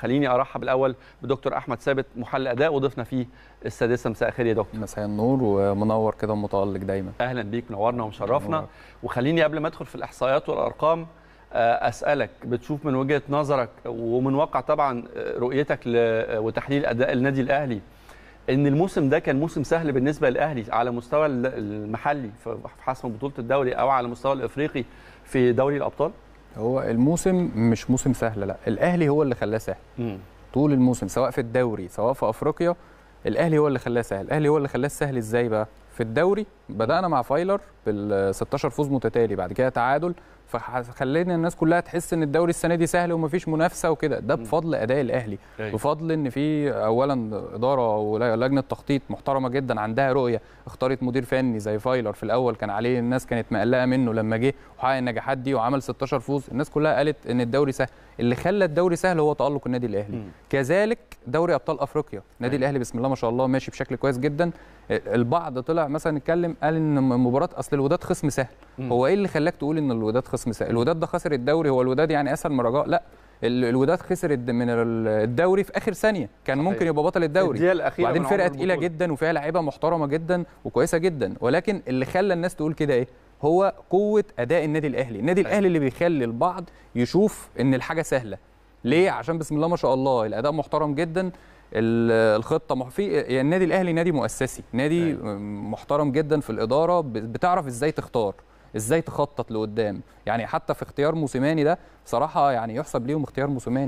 خليني ارحب الاول بدكتور احمد ثابت محلل اداء وضيفنا فيه السادسه مساء الخير يا دكتور مساء النور ومنور كده ومتالق دايما اهلا بيك منورنا ومشرفنا وخليني قبل ما ادخل في الاحصائيات والارقام آه، اسالك بتشوف من وجهه نظرك ومن واقع طبعا آه، رؤيتك آه، وتحليل اداء النادي الاهلي ان الموسم ده كان موسم سهل بالنسبه للاهلي على مستوى المحلي في حسم بطوله الدوري او على المستوى الافريقي في دوري الابطال هو الموسم مش موسم سهل لا الاهلي هو اللي خلاه سهل مم. طول الموسم سواء في الدوري سواء في افريقيا الاهلي هو اللي خلاه سهل الاهلي هو اللي خلاه سهل ازاي بقى في الدوري بدانا مع فايلر بال 16 فوز متتالي بعد كده تعادل فخلينا الناس كلها تحس ان الدوري السنه دي سهل ومفيش منافسه وكده ده بفضل اداء الاهلي أيوة. بفضل ان في اولا اداره ولجنه تخطيط محترمه جدا عندها رؤيه اختارت مدير فني زي فايلر في الاول كان عليه الناس كانت مقلقه منه لما جه وحقق النجاحات دي وعمل 16 فوز الناس كلها قالت ان الدوري سهل اللي خلى الدوري سهل هو تالق النادي الاهلي م. كذلك دوري ابطال افريقيا النادي أيوة. الاهلي بسم الله ما شاء الله ماشي بشكل كويس جدا البعض طلع مثلا اتكلم قال ان مباراه اصل الوداد خصم سهل م. هو ايه اللي خلاك تقول ان الوداد خصم قسم سائل الوداد ده خسر الدوري هو الوداد يعني اسهل من رجاء لا الوداد خسرت من الدوري في اخر ثانيه كان ممكن يبقى بطل الدوري الأخيرة وبعدين فرقه تقيله جدا وفيها لعيبه محترمه جدا وكويسه جدا ولكن اللي خلى الناس تقول كده ايه هو قوه اداء النادي الاهلي النادي أيوة. الاهلي اللي بيخلي البعض يشوف ان الحاجه سهله ليه عشان بسم الله ما شاء الله الاداء محترم جدا الخطه في يعني النادي الاهلي نادي مؤسسي نادي أيوة. محترم جدا في الاداره بتعرف ازاي تختار ازاي تخطط لقدام يعني حتى في اختيار موسيماني ده صراحه يعني يحسب ليهم اختيار موسيماني